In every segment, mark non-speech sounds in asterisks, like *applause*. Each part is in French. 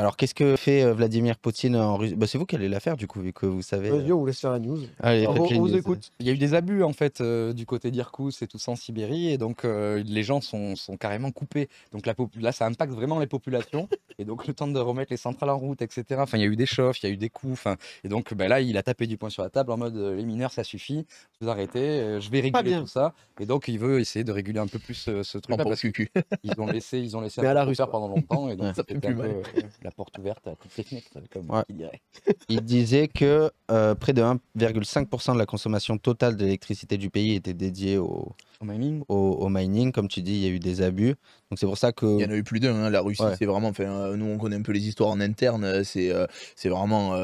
Alors, qu'est-ce que fait euh, Vladimir Poutine en Russie bah, C'est vous qui allez la faire, du coup, vu que vous savez. Euh. on vous laisse faire la news. on, vous écoute. Il y a eu des abus, en fait, euh, du côté d'Irkoutsk et tout ça en Sibérie. Et donc, les gens sont, carrément coupés. Donc, la là, ça impacte vraiment les populations. *laughs* et donc, le temps de remettre les centrales en route, etc. Enfin, il y a eu des chauffes, il y a eu des coups. et donc, bah, là, il a tapé du poing sur la table en mode les mineurs, ça suffit, vous arrêtez, je vais réguler tout ça. Et donc, il veut essayer de réguler un peu plus ce, truc Parce ont laissé, ils ont laissé Mais à la Russie pendant longtemps. Et donc, ça fait plus porte ouverte à toutes les comme il il disait que euh, près de 1,5% de la consommation totale d'électricité du pays était dédiée au, au mining. au, mining. Comme tu dis, il y a eu des abus. Donc c'est pour ça que. Il y en a eu plus d'un. Hein. La Russie, c'est vraiment. Enfin, euh, nous, on connaît un peu les histoires en interne. Euh, euh, c'est vraiment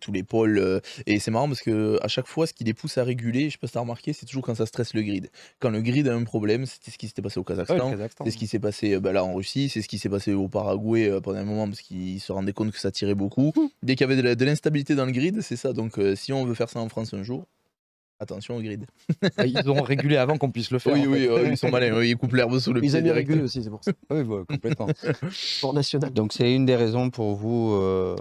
tous les pôles. et c'est marrant parce que à chaque fois, ce qui les pousse à réguler, je sais pas si t'as remarqué, c'est toujours quand ça stresse le grid. Quand le grid a un problème, c'était ce qui s'était passé au Kazakhstan. c'est ce qui s'est passé bah, là en Russie. C'est ce qui s'est passé au Paraguay pendant un moment parce qu'ils se rendaient compte que ça tirait beaucoup. Dès qu'il y avait de l'instabilité dans le grid, c'est ça. Donc si on veut faire ça en France un jour, Attention au grid. Bah, ils ont régulé avant qu'on puisse le faire. Oui, oui, oh, ils sont malins. ils coupent l'herbe sous le pied. Ils ont régulé aussi, c'est pour ça. oui, bah, complètement. *laughs* Pour national. Donc, c'est une des raisons pour vous. Euh,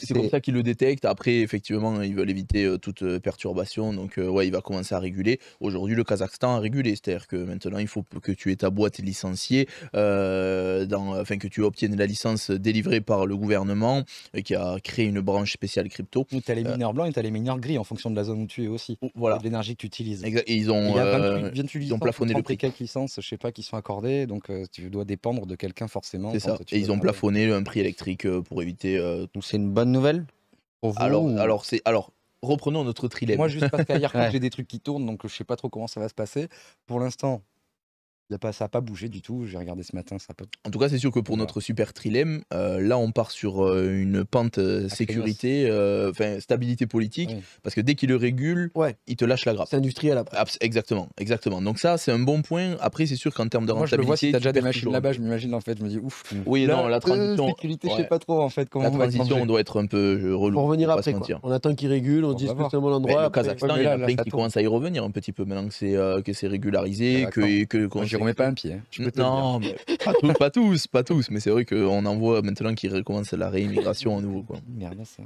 c'est pour ça qu'ils le détectent. Après, effectivement, ils veulent éviter euh, toute euh, perturbation. Donc, ouais, il va commencer à réguler. Aujourd'hui, le Kazakhstan a régulé. C'est-à-dire que maintenant, il faut que tu aies ta boîte licenciée, dans, que tu obtiennes la licence délivrée par le gouvernement qui a créé une branche spéciale crypto. Tu as les mineurs blancs et tu as les mineurs gris en fonction de la zone où tu es aussi voilà. l'énergie que tu utilises. Et ils ont, il euh, ils ont plafonné le prix. quelques licences, je sais pas, qui sont accordées, donc euh, tu dois dépendre de quelqu'un forcément. C'est ça. Et ils ont plafonné un prix électrique euh, pour éviter. Donc c'est une bonne nouvelle pour vous. Alors, alors c'est alors. Reprenons notre trilemme. Moi, juste parce qu'hier, *laughs* j'ai des trucs qui tournent, donc je sais pas trop comment ça va se passer. Pour l'instant, ça n'a pas bougé du tout. J'ai regardé ce matin, ça a En tout cas, c'est sûr que pour notre super trilemme, euh, là, on part sur euh, une pente euh, sécurité, enfin stabilité politique, parce que dès qu'il le régule, ouais. il te lâche la grappe. C'est industriel après. exactement, Donc ça, c'est un bon point. Après, c'est sûr qu'en termes de rentabilité, Moi, je vois, si as déjà des machines là-bas, je m'imagine en fait, je me dis ouf. Oui, là, non, la transition. sécurité, je sais pas trop en fait La transition, on doit être un peu relou. Pour revenir après, quoi. on attend qu'il régule, on, on dit c'est bon endroit. Le Kazakhstan, il y a plein qui commence à y revenir un petit peu maintenant que c'est régularisé, que on met pas un pied. Hein, non, pas, tous, pas, tous, mais c'est vrai qu'on en voit maintenant qu'il recommence la réimmigration à nouveau.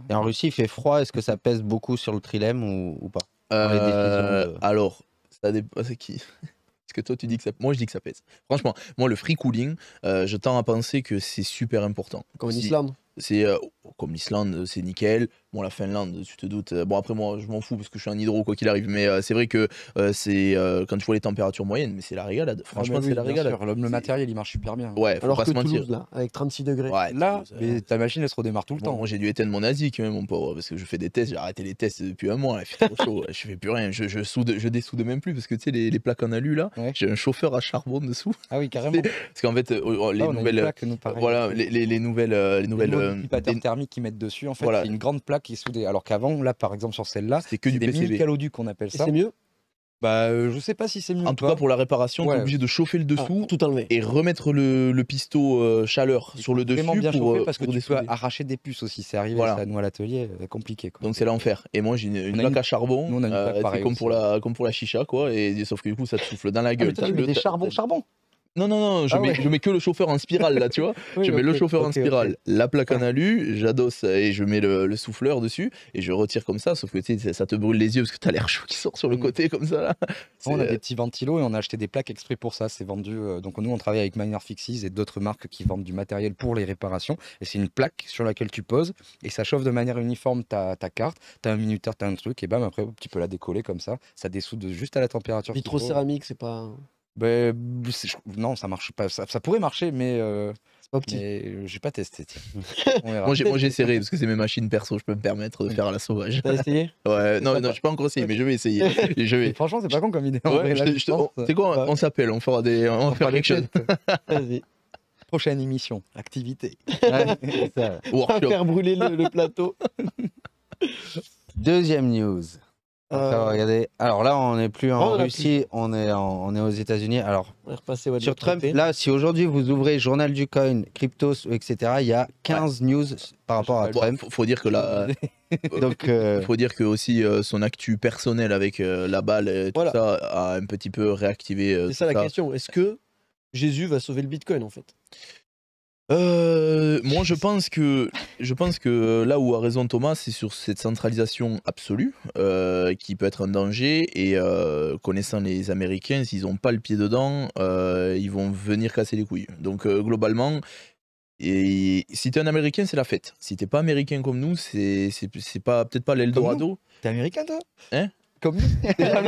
Et en Russie, il fait froid, est-ce que ça pèse beaucoup sur le trilemme ou, pas euh, Alors, ça dépend. *laughs* Est-ce que toi tu dis que ça moi je dis que ça pèse franchement moi le free cooling euh, je tends à penser que c'est super important comme en Islande c'est euh, comme l'Islande c'est nickel Bon, la Finlande, tu te doutes. Euh, bon, après, moi, je m'en fous parce que je suis un hydro, quoi qu'il arrive. Mais euh, c'est vrai que euh, c'est quand tu vois les températures moyennes, mais c'est la régalade. Ah, Franchement, c'est la régalade. l'homme le matériel, il marche super bien. Ouais, faut Alors pas que se mentir. là, avec 36 degrés. là, ta machine, elle se redémarre tout le temps. Moi, j'ai dû éteindre mon quand même, mon pauvre, parce que je fais des tests. J'ai arrêté les tests depuis un mois. fait trop chaud, je fais plus rien. Je, je, soude, je dessoude même plus parce que tu sais, les, les, plaques en alu, là, j'ai un chauffeur à charbon dessous. Ah oui, carrément. parce qu'en fait, les nouvelles. Voilà, les nouvelles. Les nouvelles. thermiques qu'ils mettent dessus, en fait, une grande plaque qui est soudé. Alors qu'avant, là, par exemple, sur celle-là, c'est que du des PCB. qu'on appelle ça. C'est mieux bah, euh, je sais pas si c'est mieux. En tout cas, pour la réparation, tu es obligé de chauffer le dessous, ah, tout enlever, et remettre le, le euh, chaleur sur le dessus bien pour euh, parce pour arracher des puces aussi. C'est arrivé à ça, nous à l'atelier, compliqué. Donc c'est l'enfer. Et moi j'ai une, plaque à charbon, comme pour la comme pour la chicha quoi. Et sauf que du coup ça te souffle dans la ah, gueule. des charbons, charbon. Non, non, non, je, ah mets, je, mets, que le chauffeur en spirale, là, tu vois. *laughs* je mets le chauffeur en spirale, la plaque en alu, j'adosse et je mets le, souffleur dessus et je retire comme ça. Sauf que tu ça te brûle les yeux parce que t'as l'air chaud qui sort sur le mm. côté comme ça. Là. On a des euh, petits ventilos et on a acheté des plaques exprès pour ça. C'est vendu. Euh, donc nous, on travaille avec Minor Fixies et d'autres marques qui vendent du matériel pour les réparations. Et c'est une plaque sur laquelle tu poses et ça chauffe de manière uniforme ta, ta carte. T'as un minuteur, t'as un truc et bam, après, tu peux la décoller comme ça. Ça dessoude juste à la température. Vitro-céramique, c'est pas. Bah, non, ça marche pas. Ça, pourrait marcher, euh, mais. Euh, j'ai pas testé. *laughs* moi j'ai essayé serré parce que c'est mes machines perso, je peux me permettre de faire à la sauvage. T'as essayé *laughs* Ouais, non, non, je pas encore essayé, mais je vais essayer. *laughs* Je vais. Franchement, c'est pas con comme idée. c'est quoi euh, On s'appelle, on fera des, on, va faire Vas-y. Prochaine émission, activité. On va faire brûler le plateau. Deuxième news. Euh, regardez. Alors là, on n'est plus en oh, Russie, on est, on est aux États-Unis. Alors, sur Trump, là, si aujourd'hui vous ouvrez Journal du Coin, Cryptos, etc., il y a 15 news par rapport à Trump. Faut, faut, dire que là. *laughs* Donc, euh, *laughs* faut dire que aussi euh, son actu personnel avec la balle et tout ça a un petit peu réactivé. C'est ça la question. Est-ce que Jésus va sauver le Bitcoin en fait euh, moi, je pense que je pense que euh, là où a raison Thomas, c'est sur cette centralisation absolue euh, qui peut être un danger. Et connaissant les Américains, s'ils n'ont pas le pied dedans, ils vont venir casser les couilles. Donc globalement, et si t'es un Américain, c'est la fête. Si t'es pas Américain comme nous, c'est c'est pas peut-être pas l'Eldorado. T'es Américain toi Hein *laughs* Pas,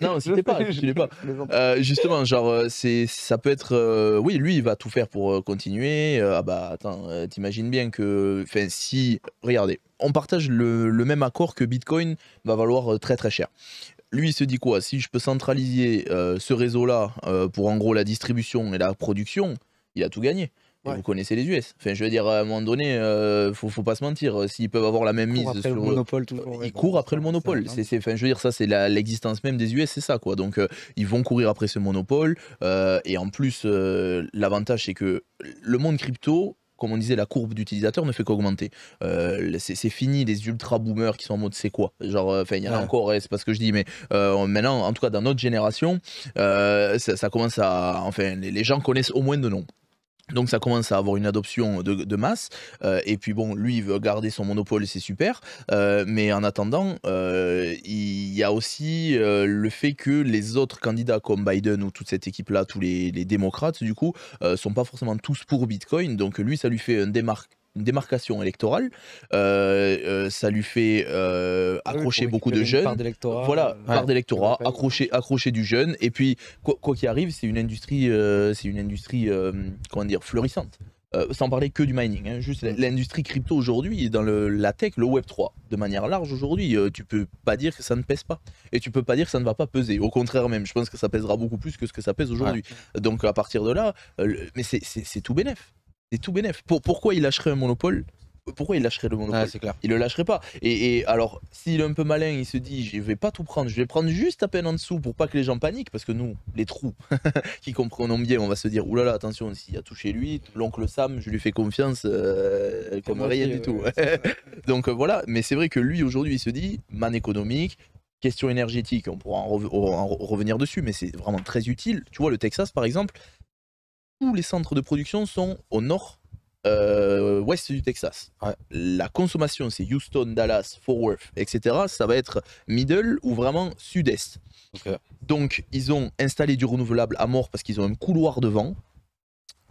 non, c'était *laughs* pas. Euh, justement, genre, euh, c'est, ça peut être. Euh, oui, lui, il va tout faire pour continuer. ah bah, attends, t'imagines bien que. Enfin, si. Regardez, on partage le, même accord que Bitcoin va valoir très très cher lui, il se dit quoi Si je peux centraliser ce réseau-là pour en gros la distribution et la production, il a tout gagné vous connaissez les US. Enfin, je veux dire, à un moment donné, euh, faut, faut pas se mentir. Euh, s'ils peuvent avoir la même mise, sur... le monopole, ils courent après le monopole. C'est, enfin, je veux dire, ça, c'est l'existence même des US, c'est ça, quoi. Donc, euh, ils vont courir après ce monopole. Euh, et en plus, l'avantage, c'est que le monde crypto, comme on disait, la courbe d'utilisateurs ne fait qu'augmenter. c'est fini les ultra boomers qui sont en mode c'est quoi Genre, enfin, il y en a encore, c'est pas ce que je dis, mais maintenant, en tout cas, dans notre génération, ça, commence à. Enfin, les, gens connaissent au moins de noms. Donc ça commence à avoir une adoption de, masse. Euh, et puis bon, lui, il veut garder son monopole, et c'est super. Euh, mais en attendant, euh, il y a aussi le fait que les autres candidats comme Biden ou toute cette équipe-là, tous les, démocrates, du coup, sont pas forcément tous pour Bitcoin. Donc lui, ça lui fait un démarque une démarcation électorale. Euh, euh, ça lui fait euh, ah accrocher beaucoup de jeunes. Voilà, par part d'électorat, accrocher, accrocher du jeune. Et puis, quoi, qu'il arrive, c'est une industrie, c'est une industrie comment dire, florissante. sans parler que du mining, hein, juste mm. l'industrie crypto aujourd'hui, dans le, la tech, le Web 3, de manière large aujourd'hui, tu tu peux pas dire que ça ne pèse pas. Et tu peux pas dire que ça ne va pas peser. Au contraire même, je pense que ça pèsera beaucoup plus que ce que ça pèse aujourd'hui. Donc à partir de là, mais c'est tout bénef. C'est tout bénéf. pourquoi il lâcherait un monopole pourquoi il lâcherait le monopole ah, C'est clair. Il le lâcherait pas. Et, alors, s'il est un peu malin, il se dit je vais pas tout prendre, je vais prendre juste à peine en dessous pour pas que les gens paniquent, parce que nous, les trous, *laughs* qui comprenons bien, on va se dire oulala, attention, s'il a touché lui, l'oncle Sam, je lui fais confiance euh, comme rien du tout. *laughs* Donc euh, voilà, mais c'est vrai que lui aujourd'hui, il se dit man économique. Question énergétique, on pourra en revenir dessus, mais c'est vraiment très utile. Tu vois, le Texas, par exemple, tous les centres de production sont au nord, ouest du Texas. La consommation, c'est Houston, Dallas, Fort Worth, etc. Ça va être middle ou vraiment sud-est. Donc, ils ont installé du renouvelable à mort parce qu'ils ont un couloir de vent.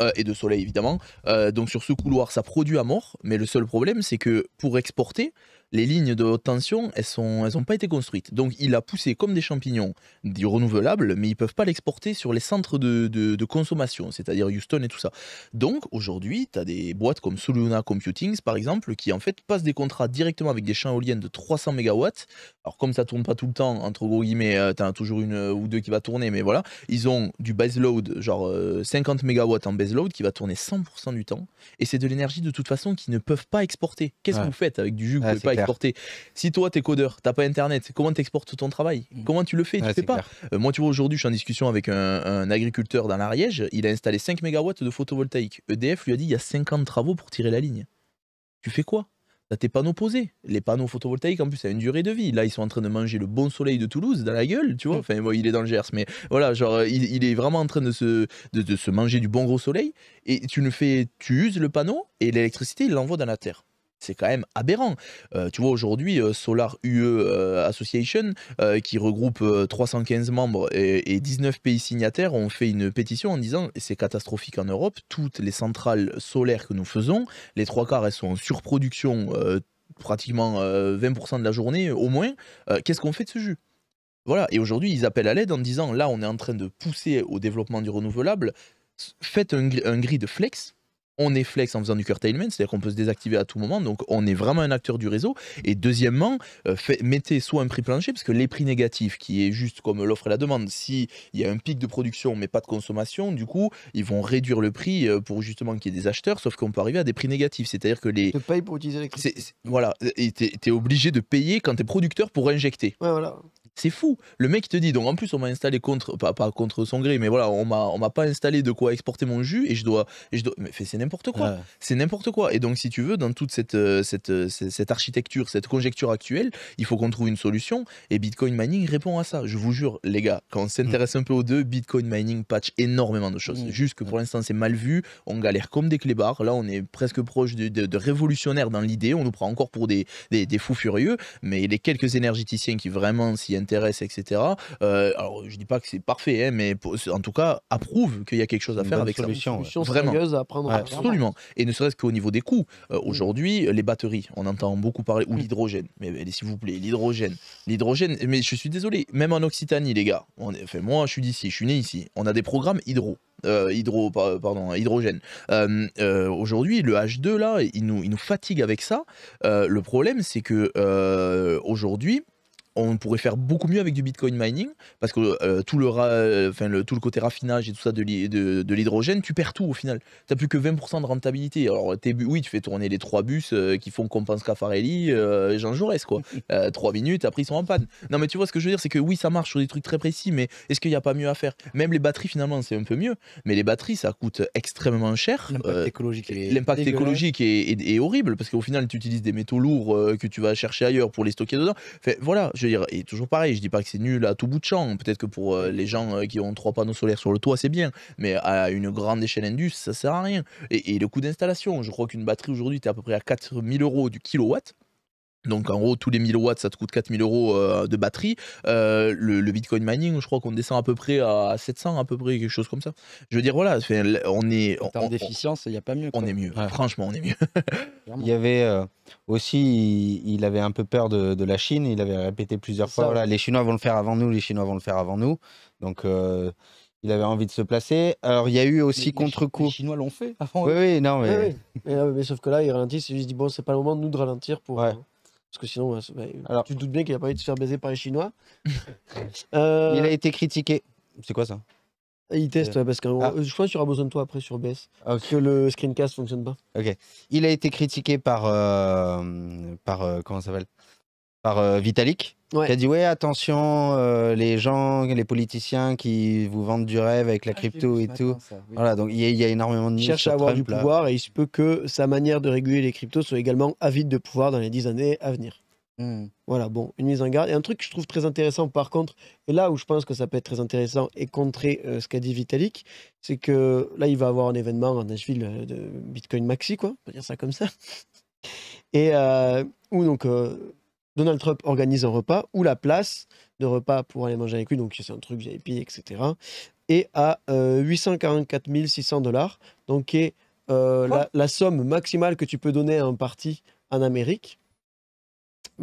Euh, et de soleil évidemment. Euh, donc sur ce couloir, ça produit à mort, mais le seul problème, c'est que pour exporter, les lignes de haute tension, elles n'ont elles pas été construites. Donc il a poussé comme des champignons du renouvelable, mais ils ne peuvent pas l'exporter sur les centres de, consommation, c'est-à-dire Houston et tout ça. Donc aujourd'hui, tu as des boîtes comme Soluna Computings, par exemple, qui en fait passent des contrats directement avec des champs éoliennes de 300 MW. Alors comme ça tourne pas tout le temps, entre gros guillemets, euh, tu as toujours une euh, ou deux qui va tourner, mais voilà. Ils ont du baseload, load, genre 50 euh, MW en baseload qui va tourner 100% du temps. Et c'est de l'énergie de toute façon qu'ils ne peuvent pas exporter. Qu'est-ce que vous faites avec du jus de exporter. Si toi, t'es codeur, t'as pas Internet, comment t'exportes ton travail mm. Comment tu le fais Tu sais pas. Euh, moi, tu vois, aujourd'hui, je suis en discussion avec un, agriculteur dans l'Ariège. Il a installé 5 MW de photovoltaïque. EDF lui a dit il y a 50 travaux pour tirer la ligne. Tu fais quoi T'as tes panneaux posés. Les panneaux photovoltaïques, en plus, ça a une durée de vie. Là, ils sont en train de manger le bon soleil de Toulouse dans la gueule, tu vois. Mm. Enfin, il est dans le Gers, mais voilà, genre, il, est vraiment en train de se, de, se manger du bon gros soleil. Et tu le fais, tu uses le panneau et l'électricité, il l'envoie dans la terre c'est quand même aberrant. Euh, tu vois, aujourd'hui, euh, Solar UE euh, Association, qui regroupe 315 membres et, 19 pays signataires, ont fait une pétition en disant c'est catastrophique en Europe, toutes les centrales solaires que nous faisons, les trois quarts, elles sont en surproduction pratiquement 20% de la journée au moins. Qu'est-ce qu'on fait de ce jus voilà, et aujourd'hui ils appellent à l'aide en disant là on est en train de pousser au développement du renouvelable, faites un, un grid flex, on est flex en faisant du curtailment, c'est-à-dire qu'on peut se désactiver à tout moment, donc on est vraiment un acteur du réseau. Et deuxièmement, euh, mettez soit un prix plancher, parce que les prix négatifs, qui est juste comme l'offre et la demande, s'il y a un pic de production mais pas de consommation, du coup, ils vont réduire le prix euh, pour justement qu'il y ait des acheteurs, sauf qu'on peut arriver à des prix négatifs, c'est-à-dire que les... Tu payes pour utiliser l'électricité. voilà, et tu es, obligé de payer quand tu es producteur pour injecter. Ouais, voilà. C'est fou. Le mec te dit, donc en plus, on m'a installé contre, pas, contre son gré, mais voilà, on m'a, on m'a pas installé de quoi exporter mon jus et je dois. je dois mais c'est n'importe quoi. C'est n'importe quoi. Et donc, si tu veux, dans toute cette, euh, euh, cette, architecture, cette conjecture actuelle, il faut qu'on trouve une solution. Et Bitcoin Mining répond à ça. Je vous jure, les gars, quand on s'intéresse mm. un peu aux deux, Bitcoin Mining patch énormément de choses. Mm. Juste que pour mm. l'instant, c'est mal vu. On galère comme des clébards. Là, on est presque proche de, révolutionnaires révolutionnaire dans l'idée. On nous prend encore pour des, des, des fous furieux. Mais les quelques énergéticiens qui vraiment s'y intéressent, intéresse, etc. Euh, alors, je dis pas que c'est parfait, hein, mais en tout cas, approuve qu'il y a quelque chose à faire avec solution, ça. Vraiment. absolument. Et ne serait-ce qu'au niveau des coûts. Euh, mm. Aujourd'hui, les batteries, on entend beaucoup parler, ou mm. l'hydrogène. Mais, s'il vous plaît, l'hydrogène. L'hydrogène, mais je suis désolé, même en Occitanie, les gars, on moi, je suis d'ici, je suis né ici. On a des programmes hydro. Euh, hydro, pardon, hydrogène. Aujourd'hui, le H2, là, il nous, il nous fatigue avec ça. le problème, c'est que aujourd'hui, on pourrait faire beaucoup mieux avec du Bitcoin mining, parce que euh, tout, euh, le tout le côté raffinage et tout ça de, de, l'hydrogène, tu perds tout au final. Tu n'as plus que 20% de rentabilité. Alors, oui, tu fais tourner les trois bus euh, qui font Compense et Jean Jaurès, quoi. *laughs* Trois minutes, après ils sont en panne. Non, mais tu vois ce que je veux dire, c'est que oui, ça marche sur des trucs très précis, mais est-ce qu'il n'y a pas mieux à faire Même les batteries, finalement, c'est un peu mieux, mais les batteries, ça coûte extrêmement cher. L'impact écologique, l'impact écologique est, horrible, parce qu'au final, tu utilises des métaux lourds que tu vas chercher ailleurs pour les stocker dedans. voilà, et toujours pareil, je dis pas que c'est nul à tout bout de champ. Peut-être que pour euh, les gens euh, qui ont trois panneaux solaires sur le toit, c'est bien, mais à une grande échelle industrielle, ça sert à rien. Et, le coût d'installation, je crois qu'une batterie aujourd'hui, est à peu près à 4000 euros du kilowatt. Donc en gros, tous les 1000 watts, ça te coûte 4000 euros euh, de batterie. Euh, le, Bitcoin mining, je crois qu'on descend à peu près à 700, à peu près, quelque chose comme ça. Je veux dire, voilà, on est... En déficience il n'y a pas mieux. On est mieux, franchement, on est mieux. *laughs* il y avait euh, aussi, il, avait un peu peur de, la Chine, il avait répété plusieurs fois, les Chinois vont le faire avant nous, les Chinois vont le faire avant nous. Donc il avait envie de se placer. Alors, il y a eu aussi contre-coup. Les Chinois l'ont fait Oui, oui, non, mais... *laughs* mais, sauf que là, ils ralentissent. Ils se disent, bon, c'est pas le moment de nous de ralentir pour. Parce que sinon, tu te doutes bien qu'il a pas envie de se faire baiser par les Chinois. *laughs* Euh, il a été critiqué. C'est quoi ça il teste, euh, parce que ah. euh, je crois qu'il y aura besoin de toi après sur BS. Parce ah, que le screencast fonctionne pas. Ok. Il a été critiqué par. par comment ça s'appelle par euh, Vitalik, qui a dit ouais attention euh, les gens, les politiciens qui vous vendent du rêve avec la ah, crypto et tout. Voilà donc il y, a énormément de cherche à avoir du pouvoir et il se peut que sa manière de réguler les cryptos soit également avide de pouvoir dans les dix années à venir. Hmm. Voilà bon une mise en garde et un truc que je trouve très intéressant par contre et là où je pense que ça peut être très intéressant et contrer euh, ce qu'a dit Vitalik, c'est que là il va avoir un événement en Nashville de Bitcoin Maxi quoi, on peut dire ça comme ça. *laughs* Et où donc Donald Trump organise un repas ou la place de repas pour aller manger avec lui, donc c'est un truc VIP, etc. Et à 844 euh, 600 dollars, donc qui est euh, la, somme maximale que tu peux donner à un parti en Amérique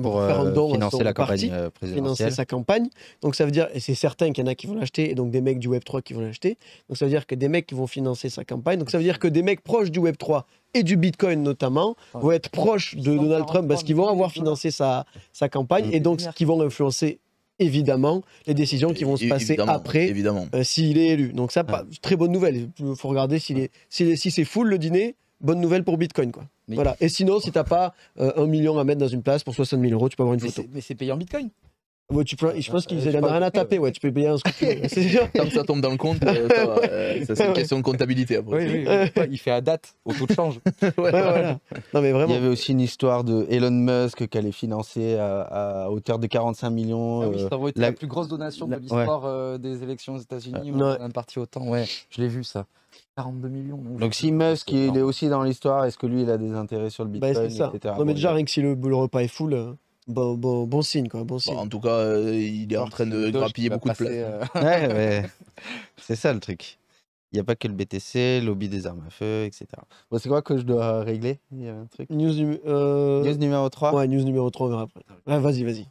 pour, euh, financer la euh, sa campagne. Donc ça veut dire, et c'est certain qu'il y en a qui vont l'acheter, et donc des mecs du Web3 qui vont l'acheter. Donc ça veut dire que des mecs qui vont financer sa campagne. Donc ça veut dire que des mecs proches du Web3 et du Bitcoin notamment vont être proches de Donald Trump parce qu'ils vont avoir financé sa, campagne mm. et donc qui vont influencer évidemment les décisions qui vont se passer après évidemment. Euh, s'il est élu. Donc ça, très bonne nouvelle. Il faut regarder s'il est, si c'est full le dîner, bonne nouvelle pour Bitcoin. quoi. Voilà. Et sinon, si t'as pas euh, un million à mettre dans une place pour 60 000 euros, tu peux avoir une photo. Mais c'est payé en bitcoin je pense qu'ils n'ont rien à taper, ouais, tu peux payer un scoop. c'est sûr. Tant que ça tombe dans le compte, euh, euh, ça c'est une question de comptabilité après. Il fait à date, au taux de change. *laughs* mais Il y avait aussi une histoire de Elon Musk qu'elle est financée à, hauteur de 45 millions. Ah euh, la... plus grosse donation de l'histoire des élections aux États-Unis. a un parti autant, ouais, je l'ai vu ça. 42 millions. Donc, si Musk il est aussi dans l'histoire, est-ce que lui il a des intérêts sur le bah, Bitcoin Non mais déjà rien que si le, le repas est full, hein. Bon, bon, bon signe, quoi. Bon bah, signe. en tout cas, euh, il est en train de grappiller beaucoup de places. Euh. ouais, *laughs* C'est ça le truc. Il n'y a pas que le BTC, lobby des armes à feu, etc. c'est quoi que je dois régler y un truc. News, numéro 3 euh, Ouais, news numéro 3, après. vas-y, vas-y.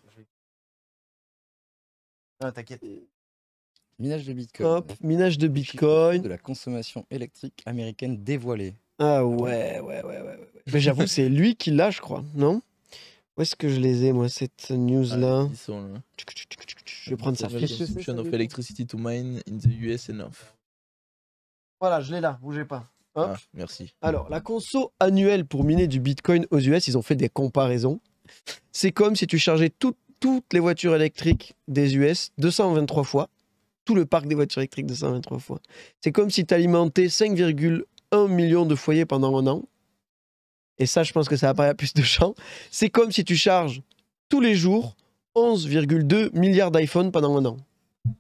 Ah, t'inquiète. Minage de Bitcoin. minage de Bitcoin. De la consommation électrique américaine dévoilée. Ah ouais, ouais, ouais, ouais. ouais. *laughs* Mais j'avoue, c'est lui qui l'a, je crois, non où est-ce que je les ai, moi, cette news-là ah, Ils sont là. Je vais prendre ça. electricity to mine in the US enough. » Voilà, je l'ai là, bougez pas. Ah, merci. Alors, la conso annuelle pour miner du Bitcoin aux US, ils ont fait des comparaisons. C'est comme si tu chargeais toutes les voitures électriques des US 223 fois, tout le parc des voitures électriques 223 fois. C'est comme si tu alimentais 5,1 millions de foyers pendant un an et ça je pense que ça n'a pas à plus de gens, c'est comme si tu charges tous les jours 11,2 milliards d'iPhone pendant un an.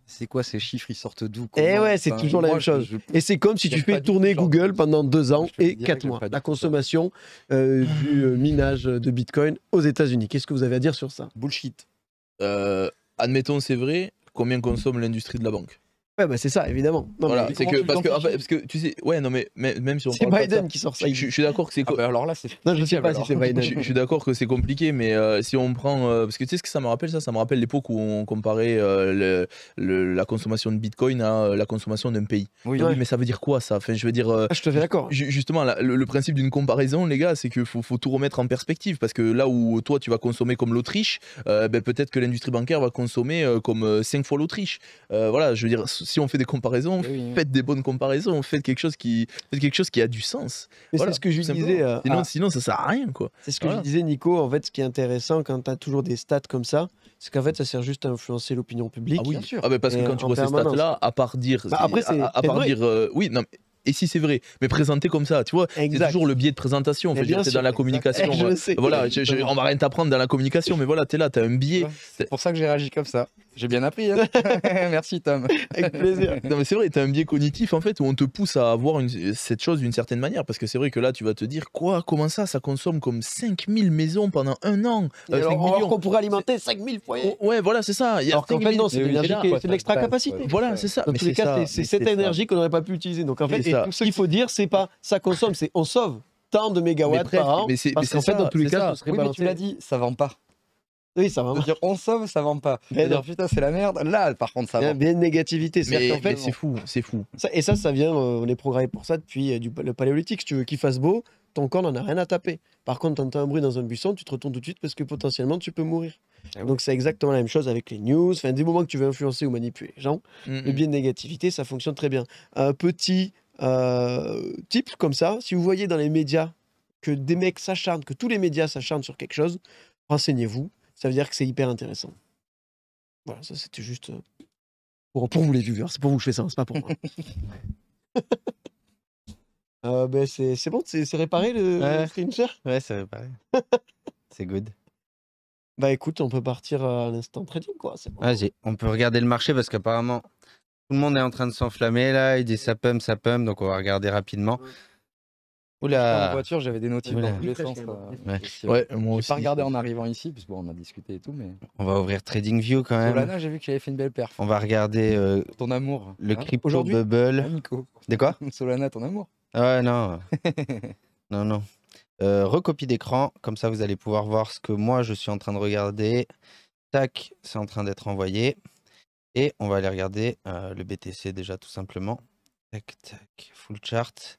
C'est quoi ces chiffres Ils sortent d'où Eh ouais, c'est toujours la même chose. et c'est comme si tu fais tourner Google pendant deux ans et quatre mois. La consommation euh, du euh, minage de Bitcoin aux États-Unis. Qu'est-ce que vous avez à dire sur ça Bullshit. Euh, admettons, c'est vrai. Combien consomme l'industrie de la banque bah, c'est ça, évidemment. c'est que, parce que, ah, bah, parce que tu sais, ouais, non, mais même si on Biden qui sort ça. Je, suis d'accord que c'est. Ah, bah, alors là, c'est. je pas si c'est Je, suis d'accord que c'est compliqué, mais euh, si on prend. Euh, parce que tu sais ce que ça me rappelle, ça Ça me rappelle l'époque où on comparait euh, la consommation de bitcoin à la consommation d'un pays. Oui, mais ça veut dire quoi, ça Enfin, je veux dire. Ah, je te fais d'accord. Justement, le, principe d'une comparaison, les gars, c'est qu'il faut, faut, tout remettre en perspective. Parce que là où toi, tu vas consommer comme l'Autriche, ben, peut-être que l'industrie bancaire va consommer comme 5 fois l'Autriche. voilà, je veux dire, si on fait des comparaisons, eh faites des bonnes comparaisons, faites quelque chose qui, fait quelque chose qui a du sens. c'est ce que je disais. Euh, sinon, ah. sinon, ça sert à rien, quoi. C'est ce que je disais, Nico. En fait, ce qui est intéressant quand tu as toujours des stats comme ça, c'est qu'en fait, ça sert juste à influencer l'opinion publique. Ah oui, bien sûr. Ah, parce que quand tu vois ces stats-là, à part dire, bah, après, à, part dire, euh, oui, non. et si c'est vrai, mais présenté comme ça, tu vois, c'est toujours le biais de présentation. En c'est dans la communication. *laughs* voilà, je, on va rien t'apprendre dans la communication, mais voilà, es là, tu as un biais. c'est pour ça que j'ai réagi comme ça. J'ai bien appris. Hein. *laughs* Merci Tom. Avec plaisir. Non mais c'est vrai, as un biais cognitif en fait où on te pousse à avoir cette chose d'une certaine manière parce que c'est vrai que là tu vas te dire quoi, comment ça, ça consomme comme 5000 maisons pendant un an. Euh, alors, on pourrait alimenter 5000 foyers. Oh, ouais, voilà, c'est ça. alors fait non, c'est de l'extra capacité. Voilà, c'est ça. Dans tous les cas, c'est cette énergie qu'on n'aurait pas pu utiliser. Donc en fait, ce qu'il faut dire, c'est pas ça consomme, c'est on sauve tant de mégawatts par an. Mais c'est en fait, dans tous les cas, tu l'as dit, ça vend pas. Oui, ça va. Dire, on sauve, ça vend pas. Mais putain, c'est la merde. Là, par contre, ça vend. Bien de négativité. C'est c'est fou, c'est fou. et ça, ça vient. Euh, les on est programmé pour ça depuis euh, le paléolithique. Si tu veux qu'il fasse beau, ton corps n'en a rien à taper. Par contre, t'entends un bruit dans un buisson, tu te retournes tout de suite parce que potentiellement, tu peux mourir. Ah Donc c'est exactement la même chose avec les news. Enfin, du moment que tu veux influencer ou manipuler les gens, le bien de négativité, ça fonctionne très bien. Un petit euh, type comme ça, si vous voyez dans les médias que des mecs s'acharnent, que tous les médias s'acharnent sur quelque chose, renseignez-vous, ça veut dire que c'est hyper intéressant. Voilà, ça c'était juste euh, pour, pour vous les viewers, c'est pour vous que je fais ça, hein, c'est pas pour moi. *laughs* Euh, ben, c'est, c'est bon, c'est, réparé le, ouais. Ouais, c'est réparé. *laughs* c'est good. Bah écoute, on peut partir à l'instant trading quoi. C'est bon. Vas-y, on peut regarder le marché parce qu'apparemment tout le monde est en train de s'enflammer là. Il dit ça pomme, ça pomme, donc on va regarder rapidement. Oula. En voiture, j'avais des notifs dans tous les sens. Ouais. moi aussi. pas regarder en arrivant ici, parce on a discuté et tout, mais. On va ouvrir Trading View quand même. Solana, j'ai vu que avais fait une belle perf. On va regarder. Euh, ton amour. Le hein crypto bubble. Ah, Nico. quoi *laughs* Solana, ton amour. Ah ouais, non. *laughs* non, non. Euh, recopie d'écran, comme ça vous allez pouvoir voir ce que moi je suis en train de regarder. Tac, c'est en train d'être envoyé. Et on va aller regarder euh, le BTC déjà tout simplement. Tac, tac, full chart.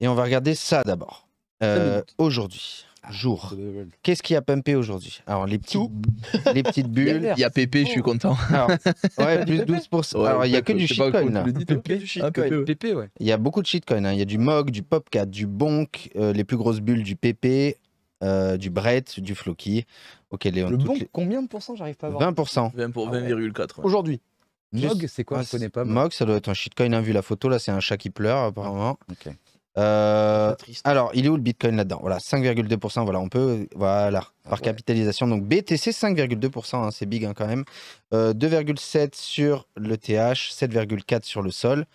Et on va regarder ça d'abord. Euh, aujourd'hui, ah, jour. Qu'est-ce qui a pumpé aujourd'hui Alors, les, petites, *laughs* les petites bulles. Il y a PP, je suis content. *laughs* ouais, *laughs* plus 12%. Alors, il n'y a que du shitcoin. Là. Ah, il y a beaucoup de shitcoin. Hein. Il y a du MOG, du PopCat, du BONK, euh, les plus grosses bulles du PP, euh, du Brett, du Floki. Ok, Le BONK, combien de pourcents J'arrive pas à voir. 20%. 20,4. Ah aujourd'hui. Mog, c'est quoi Je connais pas. Mog, ça doit être un shitcoin. a hein, vu la photo, là, c'est un chat qui pleure, apparemment. Ok. Euh, alors, il est où le Bitcoin là-dedans Voilà, 5,2%. Voilà, on peut. Voilà, par capitalisation. Donc BTC 5,2%, hein, c'est big hein, quand même. 2,7 euh, sur le TH, 7,4 sur le sol.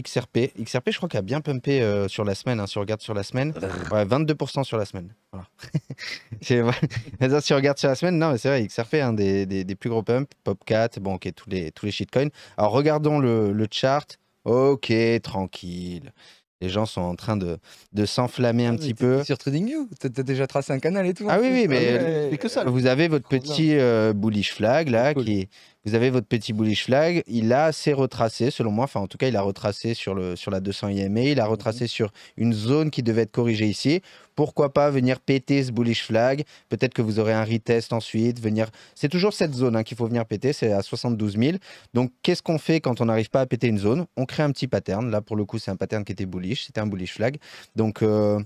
XRP, XRP, je crois qu'il a bien pumpé euh, sur la semaine. Hein, si on regarde sur la semaine, ouais, 22% sur la semaine. *laughs* si on regarde sur la semaine, non, mais c'est vrai, XRP, un des, des, plus gros pumps. Popcat, bon, ok, tous les, tous les shitcoins. Alors, regardons le, le chart. Ok, tranquille les gens sont en train de, s'enflammer un ah, petit peu. Sur TradingView, tu as déjà tracé un canal et tout. Hein. Ah oui, oui, ah mais, que ça, vous avez votre petit euh, bullish flag là qui qui, vous avez votre petit bullish flag. Il a assez retracé, selon moi. Enfin, en tout cas, il a retracé sur, le, sur la 200 IMA. Il a mhm. retracé sur une zone qui devait être corrigée ici. Pourquoi pas venir péter ce bullish flag Peut-être que vous aurez un retest ensuite. Venir... C'est toujours cette zone hein, qu'il faut venir péter. C'est à 72 000. Donc, qu'est-ce qu'on fait quand on n'arrive pas à péter une zone On crée un petit pattern. Là, pour le coup, c'est un pattern qui était bullish. C'était un bullish flag. Donc, euh,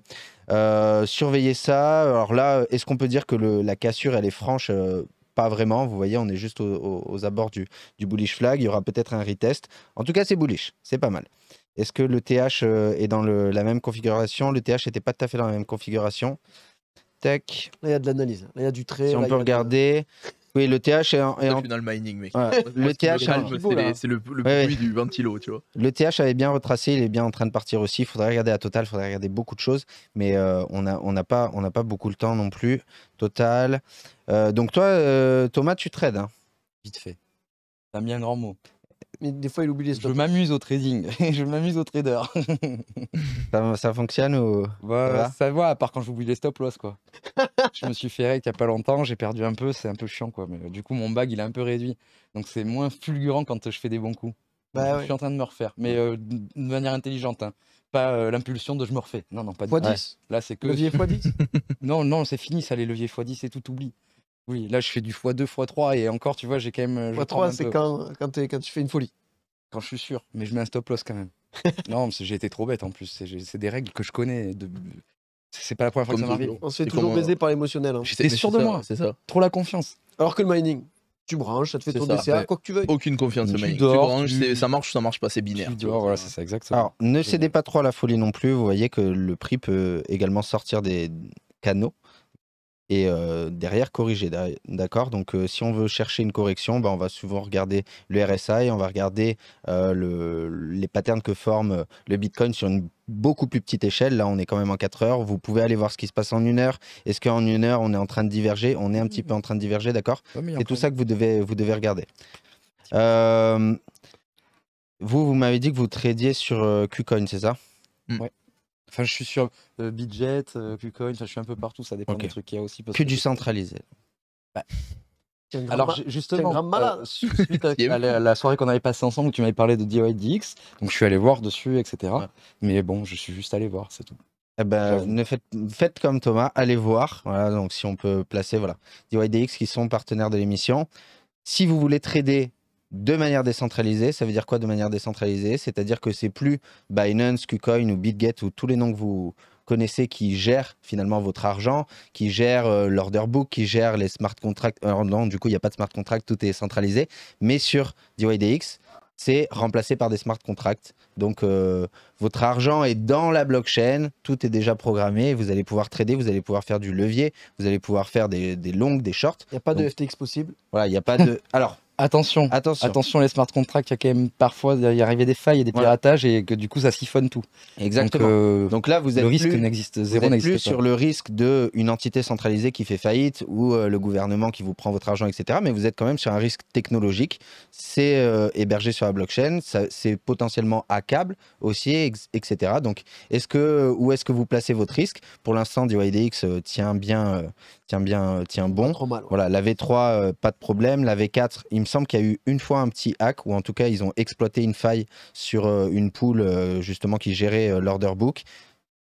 euh, surveillez ça. Alors là, est-ce qu'on peut dire que la cassure, elle est franche euh, pas vraiment. Vous voyez, on est juste aux, abords du, du, bullish flag. Il y aura peut-être un retest. En tout cas, c'est bullish. C'est pas mal. Est-ce que le TH euh, est dans la même configuration Le TH n'était pas tout à fait dans la même configuration. tech. Là, il y a de l'analyse. Là, il y a du trait. Si on peut regarder, oui, le TH est en. Est dans le mining, mec. le TH C'est le, le, bruit du ventilo, tu vois. Le TH avait bien retracé, il est bien en train de partir aussi. Il faudrait regarder à Total, il faudrait regarder beaucoup de choses. Mais euh, on n'a on a pas, pas beaucoup le temps non plus. Total. Euh, donc, toi, euh, Thomas, tu trades. Hein. Vite fait. T'as mis un grand mot mais des fois, il oublie les Je m'amuse au trading. *laughs* je m'amuse au trader. *laughs* ça, fonctionne ou bah, Ça va, à part quand j'oublie les stop loss, quoi. *laughs* je me suis fait rec il n'y a pas longtemps, j'ai perdu un peu, c'est un peu chiant, quoi. Mais euh, du coup, mon bag, il est un peu réduit. Donc, c'est moins fulgurant quand euh, je fais des bons coups. Bah je suis en train de me refaire, mais euh, de manière intelligente. Hein. Pas l'impulsion de je me refais. Non, non, pas de 10. Là, c'est Levier x10 Non, non, c'est fini, ça, les leviers x10, c'est tout oubli. Oui, là, je fais du x2, x3, et encore, tu vois, j'ai quand même. x3, euh, c'est quand, quand, tu fais une folie. Quand je suis sûr, mais je mets un stop loss quand même. *laughs* non, j'ai été trop bête en plus. C'est des règles que je connais. De... C'est pas la première fois que ça m'arrive. On se fait toujours euh, baiser par l'émotionnel. Hein. J'étais sûr de moi, c'est ça. Trop la confiance. Alors que le mining, tu branches, ça te fait ton ça, DCA, quoi que tu veux. Aucune confiance, tu, mining. tu branches, ça marche ou ça marche pas, c'est binaire. Tu dors, voilà, c'est ça, exactement. Alors, ne cédez pas trop à la folie non plus. Vous voyez que le prix peut également sortir des canaux et derrière corriger. D'accord Donc, si on veut chercher une correction, bah, on va souvent regarder le RSI, on va regarder le, les patterns que forme le Bitcoin sur une beaucoup plus petite échelle. Là, on est quand même en 4 heures. Vous pouvez aller voir ce qui se passe en une heure. Est-ce qu'en une heure, on est en train de diverger On est un petit peu mmh. en train de diverger, d'accord C'est tout ça que vous devez, vous devez regarder. vous, vous m'avez dit que vous tradiez sur Qcoin, c'est ça mmh. Oui. Enfin, je suis sur budget, euh, Bidget, euh, enfin, je suis un peu partout, ça dépend des trucs qu'il y a aussi. parce que du centralisé. Bah. Alors justement, euh, *laughs* la, soirée qu'on avait passée ensemble, tu m'avais parlé de DYDX, donc je suis allé voir dessus, etc. Mais bon, je suis juste allé voir, c'est tout. Eh ben, ne faites, faites comme Thomas, allez voir. Voilà, donc si on peut placer, voilà, DYDX qui sont partenaires de l'émission. Si vous voulez trader de manière décentralisée. Ça veut dire quoi de manière décentralisée C'est-à-dire que c'est plus Binance, KuCoin ou BitGet ou tous les noms que vous connaissez qui gèrent finalement votre argent, qui gèrent euh, l'order book, qui gèrent les smart contracts. Alors euh, non, du coup, il n'y a pas de smart contract, tout est centralisé. Mais sur DYDX, c'est remplacé par des smart contracts. Donc, euh, votre argent est dans la blockchain, tout est déjà programmé, vous allez pouvoir trader, vous allez pouvoir faire du levier, vous allez pouvoir faire des, des longues, des shorts. Il n'y a pas de FTX possible Voilà, il n'y a pas de... *laughs* Alors, Attention, attention, attention, les smart contracts, il y a quand même parfois arriver des failles et des piratages et que du coup ça siphonne tout. Exactement. Donc, euh, là vous êtes risque n'existe plus sur le risque de entité centralisée qui fait faillite ou euh, le gouvernement qui vous prend votre argent etc. Mais vous êtes quand même sur un risque technologique. C'est euh, hébergé sur la blockchain, c'est potentiellement hackable aussi etc. Donc est-ce que où est-ce que vous placez votre risque Pour l'instant DYDX tient bien tient bien tient bon. Mal, Voilà la V3 pas de problème, la V4 il me semble qu'il y a eu une fois un petit hack, ou en tout cas, ils ont exploité une faille sur euh, une poule euh, justement qui gérait euh, l'order book.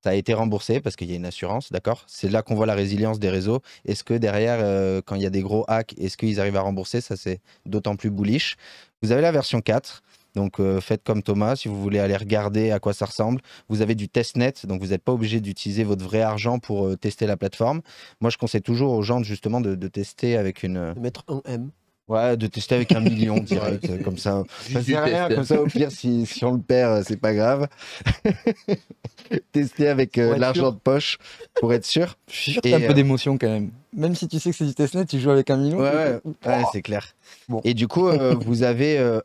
Ça a été remboursé parce qu'il y a une assurance, d'accord C'est là qu'on voit la résilience des réseaux. Est-ce que derrière, quand il y a des gros hacks, est-ce qu'ils arrivent à rembourser Ça, c'est d'autant plus bullish. Vous avez la version 4. Donc faites comme Thomas si vous voulez aller regarder à quoi ça ressemble. Vous avez du testnet, donc vous n'êtes pas obligé d'utiliser votre vrai argent pour tester la plateforme. Moi, je conseille toujours aux gens justement de, de tester avec une. De mettre un M. Ouais, de tester avec un *laughs* million direct, euh, comme ça. *laughs* comme ça, au pire, si, on le perd, euh, c'est pas grave. *laughs* tester avec euh, l'argent de poche pour être sûr. Je un peu d'émotion quand même. Même si tu sais que c'est du testnet, tu joues avec un million. Ouais, c'est clair. Bon. Et du coup, vous avez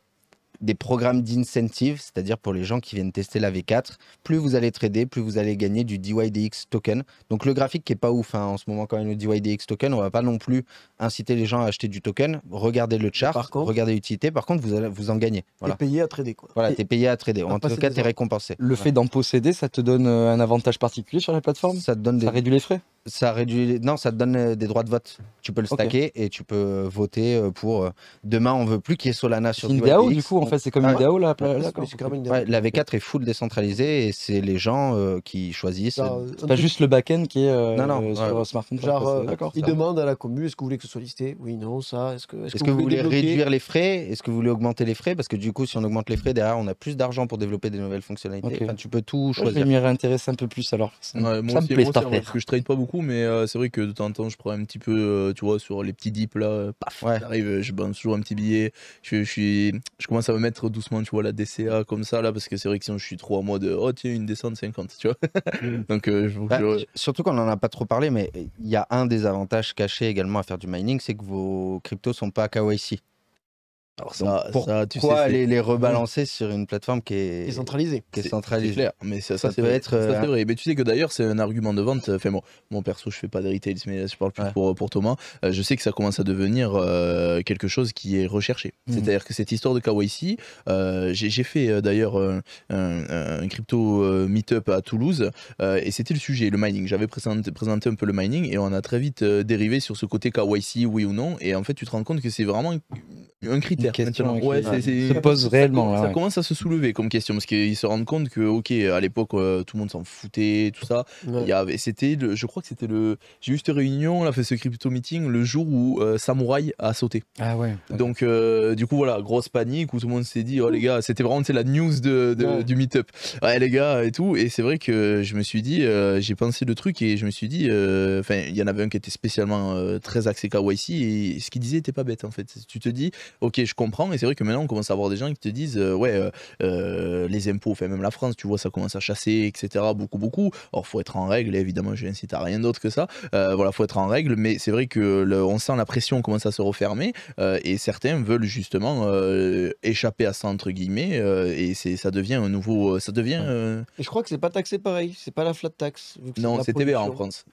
des programmes d'incentive, c'est-à-dire pour les gens qui viennent tester la V4. Plus vous allez trader, plus vous allez gagner du DYDX token. Donc le graphique qui est pas ouf hein, en ce moment quand même, le DYDX token, on va pas non plus inciter les gens à acheter du token, regardez le chart, regardez l'utilité. Par contre, vous, allez, vous en gagnez. Voilà. T'es payé à trader. Quoi. Voilà, t'es payé à trader. En tout cas, t'es récompensé. Le fait d'en posséder, ça te donne euh, un avantage particulier sur la plateforme Ça te donne réduit les frais ça réduit non ça te donne euh, des droits de vote tu peux le stacker et tu peux euh, voter pour demain on veut plus qu'il y ait Solana sur une DAO du coup en fait c'est comme une DAO là, la V4 est full décentralisée et c'est les gens qui choisissent c'est pas juste le backend qui est sur ouais. smartphone genre ils demandent à la commune, est-ce que vous voulez que ce solliciter Oui, non, ça. Est-ce que, est, -ce que, vous, voulez réduire les frais Est-ce que vous voulez augmenter les frais Parce que du coup, si on augmente les frais, derrière, on a plus d'argent pour développer des nouvelles fonctionnalités. tu peux tout choisir. Ouais, je m'y un peu plus alors. moi aussi, me plaît vrai, Parce que je trade pas beaucoup, mais euh, c'est vrai que de temps en temps, je prends un petit peu, euh, tu vois, sur les petits dips là. Euh, paf, j'arrive, je bande toujours un petit billet. Je, je, commence à me mettre doucement, tu vois, la DCA comme ça là, parce que c'est vrai que sinon, je suis trop moi de, oh tiens, une descente 50, tu vois. Mm. *laughs* Donc, je, bah, Surtout qu'on en a pas trop parlé, mais il y a un des avantages cachés également à faire du c'est que vos cryptos sont pas ici. Alors ça, pourquoi tu sais, aller les *laughs* rebalancer sur une plateforme qui est, centralisée Qui centralisée. mais ça, ça, peut être. Euh, mais tu sais que d'ailleurs, c'est un argument de vente. Enfin, bon, mon perso, je fais pas de retail, mais je parle plus pour, pour Thomas. Euh, je sais que ça commence à devenir euh, quelque chose qui est recherché. Hmm. C'est-à-dire que cette histoire de KYC, j'ai fait d'ailleurs un, crypto meet-up à Toulouse et c'était le sujet, le mining. J'avais présenté, présenté un peu le mining et on a très vite dérivé sur ce côté KYC, oui ou non. Et en fait, tu te rends compte que c'est vraiment un critère se pose réellement. Ça, commence à se soulever comme question parce qu'ils se rendent compte que, ok, à l'époque, euh, tout le monde s'en foutait, tout ça. Il y avait, c'était, je crois que c'était le. J'ai eu cette réunion, on a fait ce crypto meeting le jour où samurai euh, Samouraï a sauté. Ah ouais. Donc, euh, du coup, voilà, grosse panique où tout le monde s'est dit, oh les gars, c'était vraiment c'est la news de, du meet-up. Ouais, les gars, et tout. Et c'est vrai que je me suis dit, j'ai pensé le truc et je me suis dit, enfin, il y en avait un qui était spécialement très axé KYC et ce qu'il disait était pas bête en fait. Tu te dis, ok, je comprends. Et c'est vrai que maintenant, on commence à avoir des gens qui te disent euh, Ouais, euh, euh, les impôts, fait même la France, tu vois, ça commence à chasser, etc. Beaucoup, beaucoup. Or, faut être en règle, évidemment, je n'incite à rien d'autre que ça. voilà, faut être en règle, mais c'est vrai que on sent la pression commence à se refermer et certains veulent justement échapper à ça, entre guillemets, et ça devient un nouveau. Ça devient, Je crois que c'est pas taxé pareil, c'est pas la flat tax. non, c'est TVA en France.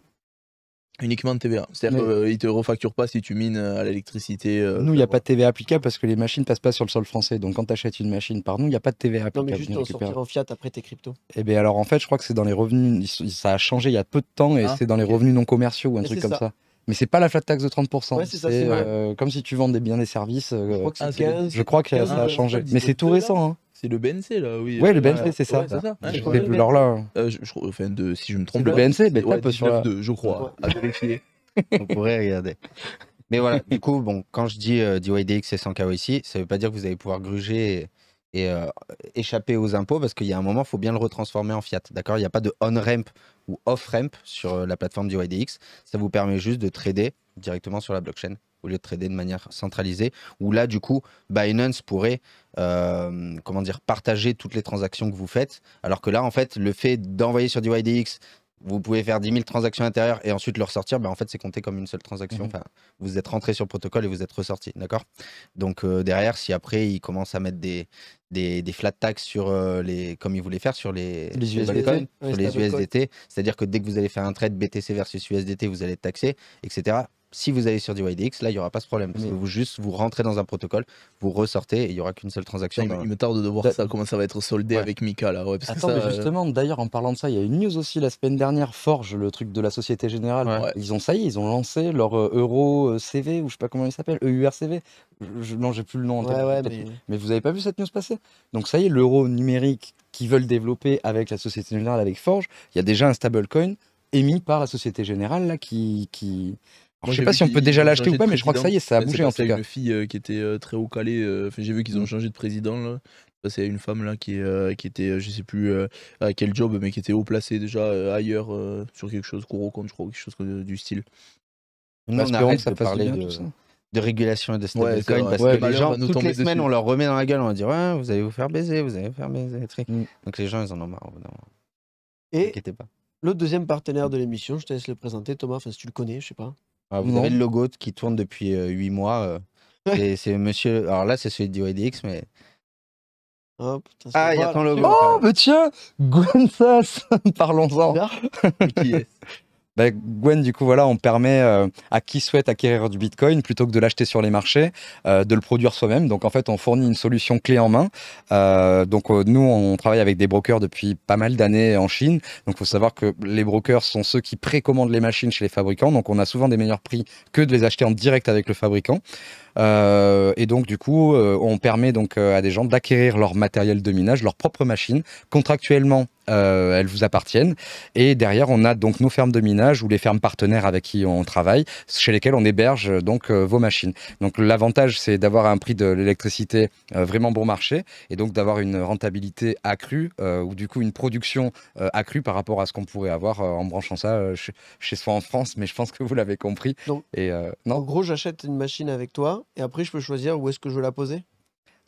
Uniquement de TVA. C'est-à-dire qu'ils ne te refacturent pas si tu mines euh, à l'électricité. Euh, nous, il n'y a pas euh, de TVA applicable parce que les machines ne passent pas sur le sol français. Donc, quand tu achètes une machine par nous, il n'y a pas de TVA applicable. Non, mais juste en sortir en fiat après tes cryptos. Eh bien, alors en fait, je crois que c'est dans les revenus. Ça a changé il y a peu de temps et ah, c'est dans les revenus non commerciaux ou un truc comme ça. Mais c'est pas la flat tax de 30%. c'est comme si tu vendais biens des services. je crois que, 15, je crois que ça a ah, changé. Mais c'est tout récent. Hein. C'est le BNC là, oui. Ouais, le BNC, c'est ça. c'est je ne plus là. Euh, enfin, si je me trompe. Le BNC, mais sur je crois. On pourrait regarder. Mais voilà, du coup, bon, quand je dis euh, DYDX sans 100 ici, ça ne veut pas dire que vous allez pouvoir gruger et, euh, échapper aux impôts parce qu'il y a un moment, il faut bien le retransformer en fiat. D'accord Il n'y a pas de on-ramp ou off-ramp sur euh, la plateforme DYDX. Ça vous permet juste de trader directement sur la blockchain au lieu de trader de manière centralisée, où là, du coup, Binance pourrait euh, comment dire, partager toutes les transactions que vous faites, alors que là, en fait, le fait d'envoyer sur du YDX, vous pouvez faire 10 000 transactions intérieures et ensuite le ressortir, ben, en fait, c'est compté comme une seule transaction. Mhm. Enfin, vous êtes rentré sur le protocole et vous êtes ressorti, d'accord Donc euh, derrière, si après, ils commencent à mettre des, des, flat taxes sur euh, les, comme ils voulaient faire sur les USDT, c'est-à-dire que dès que vous allez faire un trade BTC versus USDT, vous allez être taxé, etc si vous allez sur DYDX, là, il n'y aura pas ce problème. vous juste, vous rentrez dans un protocole, vous ressortez et il n'y aura qu'une seule transaction. Il, me tarde de voir ça, comment ça va être soldé avec Mika. Là. Euh, justement, d'ailleurs, en parlant de ça, il y a une news aussi la semaine dernière, Forge, le truc de la Société Générale. Ils ont ça y ils ont lancé leur euh, Euro euh, CV, ou je sais pas comment il s'appelle, EURCV. Je, non, j'ai plus le nom Mais... vous avez pas vu cette news passer Donc ça y est, l'euro numérique qu'ils veulent développer avec la Société Générale, avec Forge, il y a déjà un stablecoin émis par la Société Générale là, qui, qui, je sais pas si on peut déjà l'acheter ou pas, mais je crois que ça y est, ça a bougé en cas. une fille euh, qui était euh, très haut calée. Euh, j'ai vu qu'ils ont mm. changé de président là c'est une femme là qui, qui était, je sais plus à quel job, mais qui était haut placée déjà ailleurs sur quelque chose, Kuro contre je crois, quelque chose du style. on arrête de parler de, de, régulation et de stablecoin parce que les gens, toutes les semaines, on leur remet dans la gueule, on va dire vous allez vous faire baiser, vous allez vous faire baiser. Mm. Donc les gens, ils en ont marre. Et pas. le deuxième partenaire de l'émission, je te laisse le présenter, Thomas, enfin si tu le connais, je sais pas. Ah, vous avez le logo qui tourne depuis 8 euh, mois. et euh. c'est monsieur. Alors là, c'est celui de DYDX, mais. Oh, ah, il y a ton logo. Oh, mais tiens Gwensas *laughs* Parlons-en. *laughs* Ben, Gwen, du coup, voilà, on permet euh, à qui souhaite acquérir du Bitcoin, plutôt que de l'acheter sur les marchés, euh, de le produire soi-même. Donc, en fait, on fournit une solution clé en main. Euh, donc, nous, on travaille avec des brokers depuis pas mal d'années en Chine. Donc, il faut savoir que les brokers sont ceux qui précommandent les machines chez les fabricants. Donc, on a souvent des meilleurs prix que de les acheter en direct avec le fabricant. Euh, et donc, du coup, euh, on permet donc euh, à des gens d'acquérir leur matériel de minage, leur propre machine. Contractuellement, elles vous appartiennent. Et derrière, on a donc nos fermes de minage ou les fermes partenaires avec qui on travaille, chez lesquelles on héberge donc vos machines. Donc l'avantage, c'est d'avoir un prix de l'électricité vraiment bon marché et donc d'avoir une rentabilité accrue ou du coup une production accrue par rapport à ce qu'on pourrait avoir en branchant ça chez, soi en France. Mais je pense que vous l'avez compris. et en gros, j'achète une machine avec toi et après je peux choisir où est-ce que je veux la poser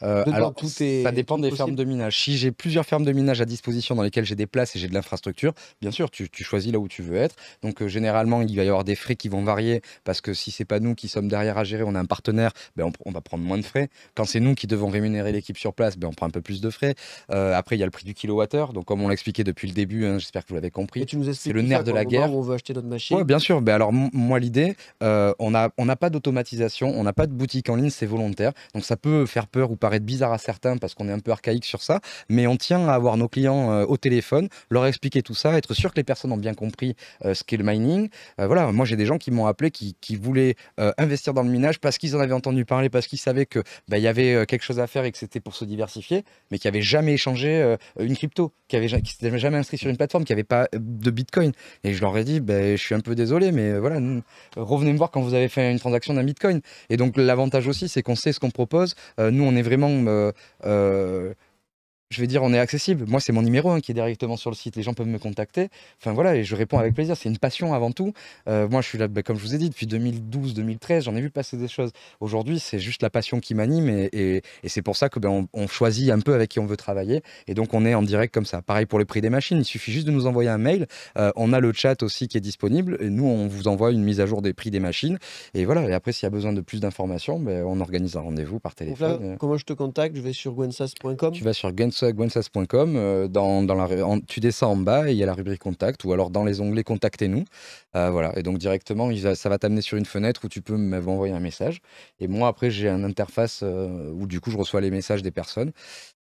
euh, alors, tout ça dépend des fermes de minage. Si j'ai plusieurs fermes de minage à disposition dans lesquelles j'ai des places et j'ai de l'infrastructure, bien sûr, tu, choisis là où tu veux être. Donc, euh, généralement, il va y avoir des frais qui vont varier parce que si c'est pas nous qui sommes derrière à gérer, on a un partenaire, ben on, va prendre moins de frais. Quand c'est nous qui devons rémunérer l'équipe sur place, ben on prend un peu plus de frais. Euh, après, il y a le prix du kilowattheure. Donc, comme on l'expliquait depuis le début, hein, j'espère que vous l'avez compris, c'est le nerf de la guerre. on veut acheter notre machine. Oui, bien sûr. Ben alors, moi, l'idée, on n'a on a pas d'automatisation, on n'a pas de boutique en ligne, c'est volontaire. Donc, ça peut faire peur ou pas être bizarre à certains parce qu'on est un peu archaïque sur ça, mais on tient à avoir nos clients euh, au téléphone, leur expliquer tout ça, être sûr que les personnes ont bien compris euh, ce qu'est le mining. Euh, voilà, moi j'ai des gens qui m'ont appelé qui, qui voulaient investir dans le minage parce qu'ils en avaient entendu parler, parce qu'ils savaient que bah, il y avait quelque chose à faire et que c'était pour se diversifier, mais qui n'avaient jamais échangé une crypto, qui n'avaient qui jamais inscrit sur une plateforme, qui avait pas de Bitcoin. Et je leur ai dit, bah, je suis un peu désolé, mais voilà, revenez me voir quand vous avez fait une transaction d'un Bitcoin. Et donc l'avantage aussi, c'est qu'on sait ce qu'on propose. nous, on est vraiment vraiment euh, euh, je vais dire, on est accessible. Moi, c'est mon numéro hein, qui est directement sur le site. Les gens peuvent me contacter. Enfin voilà, et je réponds avec plaisir. C'est une passion avant tout. Euh, moi, je suis là, bah, comme je vous ai dit, depuis 2012-2013, j'en ai vu passer des choses. Aujourd'hui, c'est juste la passion qui m'anime et, c'est pour ça que ben, on, choisit un peu avec qui on veut travailler. Et donc, on est en direct comme ça. Pareil pour les prix des machines. Il suffit juste de nous envoyer un mail. Euh, on a le chat aussi qui est disponible. Et nous, on vous envoie une mise à jour des prix des machines. Et voilà. Et après, s'il y a besoin de plus d'informations, ben, on organise un rendez-vous par téléphone. comment je te contacte Je vais sur gwensas.com. Tu vas sur gwensas.com gwensas.com, euh, dans, tu descends en bas et il y a la rubrique contact, ou alors dans les onglets contactez-nous. Euh, voilà, et donc directement, ça va t'amener sur une fenêtre où tu peux m'envoyer un message. Et moi, après, j'ai une interface euh, où du coup, je reçois les messages des personnes.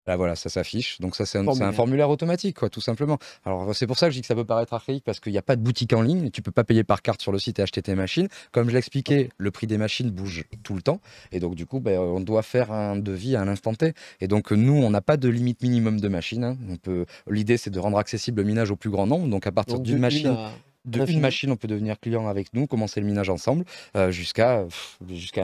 Là, bah, voilà, ça s'affiche. Donc, ça, c'est un, formulaire automatique, quoi, tout simplement. Alors, c'est pour ça que je dis que ça peut paraître archaïque parce qu'il n'y a pas de boutique en ligne. Tu peux pas payer par carte sur le site et acheter tes machines. Comme je l'expliquais, le prix des machines bouge tout le temps. Et donc, du coup, ben, on doit faire un devis à l'instant T. Et donc, nous, on n'a pas de limite minimum de machines. Hein. peut... L'idée, c'est de rendre accessible le minage au plus grand nombre. Donc, à partir d'une machine. de machine, on peut devenir client avec nous, commencer le minage ensemble, euh, jusqu'à jusqu'à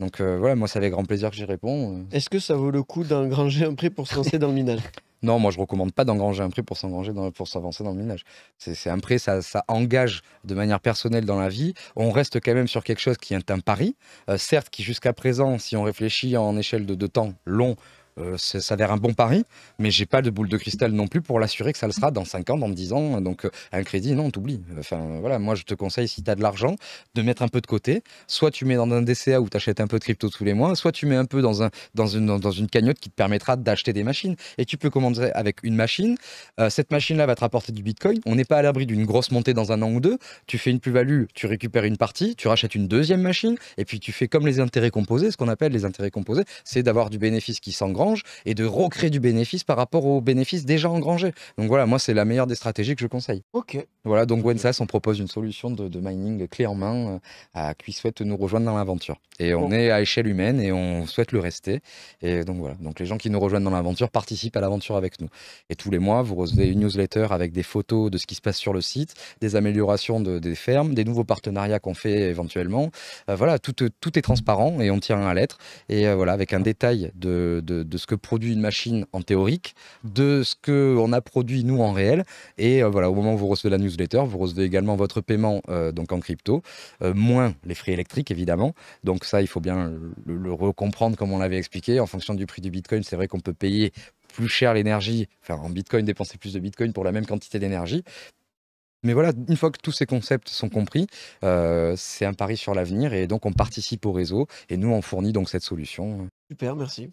donc euh, voilà, moi, c'est avec grand plaisir que j'y réponds. Euh. Est-ce que ça vaut le coup d'engranger un prix pour s'avancer dans le minage *laughs* Non, moi, je recommande pas d'engranger un prix pour s'engranger dans, pour s'avancer dans le minage. C'est un prêt, ça, engage de manière personnelle dans la vie. On reste quand même sur quelque chose qui est un pari, euh, certes, qui jusqu'à présent, si on réfléchit en échelle de, de temps long, euh, ça s'avère un bon pari, mais j'ai pas de boule de cristal non plus pour l'assurer que ça le sera dans 5 ans, dans 10 ans. Donc euh, un crédit, non, t'oublies. Enfin voilà, moi je te conseille si tu as de l'argent de mettre un peu de côté. Soit tu mets dans un DCA où tu achètes un peu de crypto tous les mois, soit tu mets un peu dans, une, cagnotte qui te permettra d'acheter des machines. Et tu peux commander avec une machine. Euh, cette machine-là va te rapporter du Bitcoin. On n'est pas à l'abri d'une grosse montée dans un an ou deux. Tu fais une plus-value, tu récupères une partie, tu rachètes une deuxième machine, et puis tu fais comme les intérêts composés, ce qu'on appelle les intérêts composés, c'est d'avoir du bénéfice qui s'engrande et de recréer du bénéfice par rapport aux bénéfices déjà engrangés. Donc voilà, moi, c'est la meilleure des stratégies que je conseille. Ok. Voilà, donc Wensas, on propose une solution de, mining clé en main euh, à qui souhaite nous rejoindre dans l'aventure. Et on est à échelle humaine et on souhaite le rester. Et donc voilà, donc les gens qui nous rejoignent dans l'aventure participent à l'aventure avec nous. Et tous les mois, vous recevez une newsletter avec des photos de ce qui se passe sur le site, des améliorations de, des fermes, des nouveaux partenariats qu'on fait éventuellement. Euh, voilà, tout, tout, est transparent et on tient à l'être. Et euh, voilà, avec un détail de, de, de ce que produit une machine en théorique, de ce qu'on a produit nous en réel. Et euh, voilà, au moment où vous recevez la newsletter, vous recevez également votre paiement euh, donc en crypto, euh, moins les frais électriques évidemment. Donc ça, il faut bien le, recomprendre comme on l'avait expliqué. En fonction du prix du Bitcoin, c'est vrai qu'on peut payer plus cher l'énergie, enfin en Bitcoin, dépenser plus de Bitcoin pour la même quantité d'énergie. Mais voilà, une fois que tous ces concepts sont compris, c'est un pari sur l'avenir et donc on participe au réseau et nous on fournit donc cette solution. Super, merci.